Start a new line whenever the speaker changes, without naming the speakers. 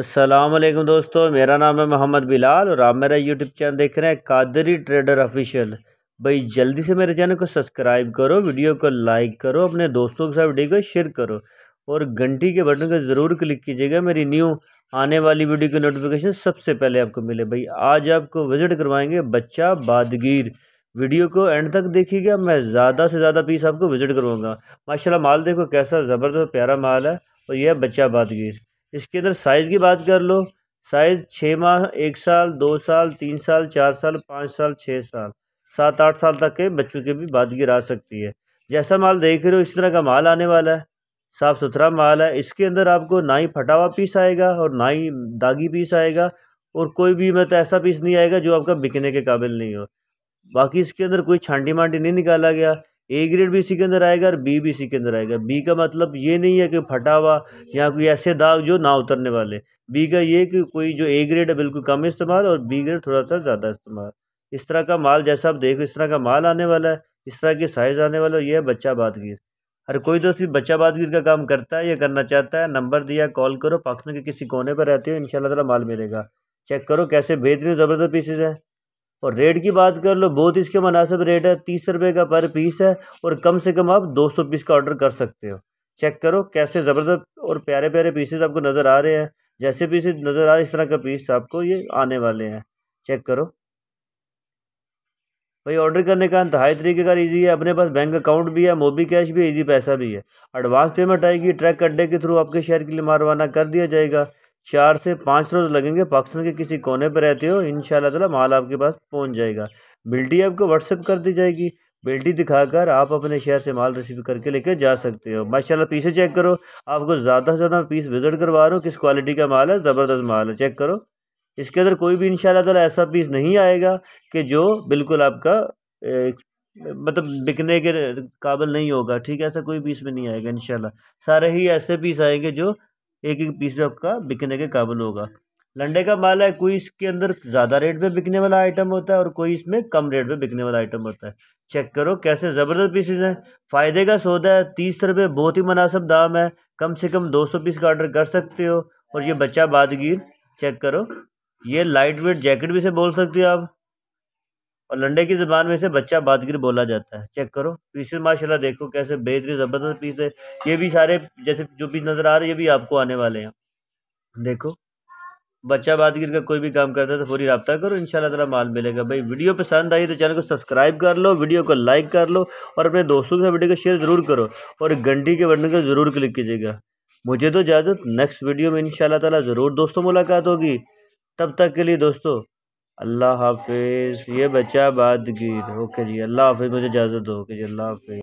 असलम दोस्तों मेरा नाम है मोहम्मद बिलाल और आप मेरा यूट्यूब चैनल देख रहे हैं कादरी ट्रेडर ऑफिशियल भाई जल्दी से मेरे चैनल को सब्सक्राइब करो वीडियो को लाइक करो अपने दोस्तों के साथ वीडियो को शेयर करो और घंटी के बटन को ज़रूर क्लिक कीजिएगा मेरी न्यू आने वाली वीडियो की नोटिफिकेशन सबसे पहले आपको मिले भाई आज आपको विज़िट करवाएंगे बच्चा बादगीर वीडियो को एंड तक देखिएगा मैं ज़्यादा से ज़्यादा पीस आपको विज़िट करवाऊँगा माशाल्लाह माल देखो कैसा ज़बरदस्त प्यारा माल है और यह बच्चा बादगीर इसके अंदर साइज़ की बात कर लो साइज़ छः माह एक साल दो साल तीन साल चार साल पाँच साल छः साल सात आठ साल तक के बच्चों के भी बादगिर आ सकती है जैसा माल देख रहे हो इस तरह का माल आने वाला है साफ़ सुथरा माल है इसके अंदर आपको ना ही फटा हुआ पीस आएगा और ना ही दागी पीस आएगा और कोई भी मतलब ऐसा पीस नहीं आएगा जो आपका बिकने के काबिल नहीं हो बाकी इसके अंदर कोई छांटी मांटी नहीं निकाला गया ए ग्रेड भी इसी के अंदर आएगा और बी भी इसी के अंदर आएगा बी का मतलब ये नहीं है कि फटा हुआ या कोई ऐसे दाग जो ना उतरने वाले बी का ये कि कोई जो ए ग्रेड है बिल्कुल कम इस्तेमाल और बी ग्रेड थोड़ा सा ज़्यादा इस्तेमाल इस तरह का माल जैसा आप देखो इस तरह का माल आने वाला है इस तरह के साइज़ आने वाला है ये है बच्चा बादगीर हर कोई दोस्त भी बच्चा बादगीर का काम करता है या करना चाहता है नंबर दिया कॉल करो पाकिस्तान के किसी कोने पर रहते हो इन शाला माल मिलेगा चेक करो कैसे बेहतरीन ज़बरदस्त पीसेज हैं और रेट की बात कर लो बहुत इसके मुनासिब रेट है तीस रुपये का पर पीस है और कम से कम आप दो सौ पीस का ऑर्डर कर सकते हो चेक करो कैसे ज़बरदस्त और प्यारे प्यारे पीसेज आपको नज़र आ रहे हैं जैसे पीसेज नज़र आ रहे इस तरह का पीस आपको ये आने वाले हैं चेक करो भाई ऑर्डर करने का इंतहाई का ईजी है अपने पास बैंक अकाउंट भी है मोबी कैश भी है ईजी पैसा भी है एडवांस पेमेंट आएगी ट्रैक अड्डे के थ्रू आपके शहर के लिए मारवाना कर दिया जाएगा चार से पाँच रोज़ लगेंगे पाकिस्तान के किसी कोने पर रहते हो इन ताला माल आपके पास पहुँच जाएगा बिल्टी आपको व्हाट्सअप कर दी जाएगी बिल्टी दिखाकर आप अपने शहर से माल रिसीव करके लेके जा सकते हो माशाल्लाह पीसे चेक करो आपको ज़्यादा से ज़्यादा पीस विज़िट करवा रहा हूँ किस क्वालिटी का माल है ज़बरदस्त माल है चेक करो इसके अंदर कोई भी इन ताला ऐसा पीस नहीं आएगा कि जो बिल्कुल आपका मतलब बिकने के काबिल नहीं होगा ठीक है ऐसा कोई पीस में नहीं आएगा इन सारे ही ऐसे पीस आएंगे जो एक एक पीस भी आपका बिकने के काबिल होगा लंडे का माल है कोई इसके अंदर ज़्यादा रेट पे बिकने वाला आइटम होता है और कोई इसमें कम रेट पे बिकने वाला आइटम होता है चेक करो कैसे ज़बरदस्त पीसेज हैं फ़ायदे का सौदा है तीस रुपये बहुत ही मुनासब दाम है कम से कम दो सौ पीस का ऑर्डर कर सकते हो और ये बच्चा बादगीर चेक करो ये लाइट वेट जैकेट भी से बोल सकते हो आप और लंडे की ज़बान में इसे बच्चा बादगिर बोला जाता है चेक करो पीसेस माशाल्लाह देखो कैसे बेहतरीन ज़बरदस्त पीस है ये भी सारे जैसे जो भी नज़र आ रहे ये भी आपको आने वाले हैं देखो बच्चा बादगिर का कोई भी काम करता है तो पूरी रबता करो इन शाला माल मिलेगा भाई वीडियो पसंद आई तो चैनल को सब्सक्राइब कर लो वीडियो को लाइक कर लो और अपने दोस्तों के वीडियो को शेयर ज़रूर करो और घंटी के बटन को ज़रूर क्लिक कीजिएगा मुझे तो इजाज़त नेक्स्ट वीडियो में इन ताला ज़रूर दोस्तों मुलाकात होगी तब तक के लिए दोस्तों अल्लाह हाफिज़ ये बच्चा बाद ओके जी अल्लाह हाफिज़ मुझे इजाज़त दो ओके जी अल्लाह हाफिज़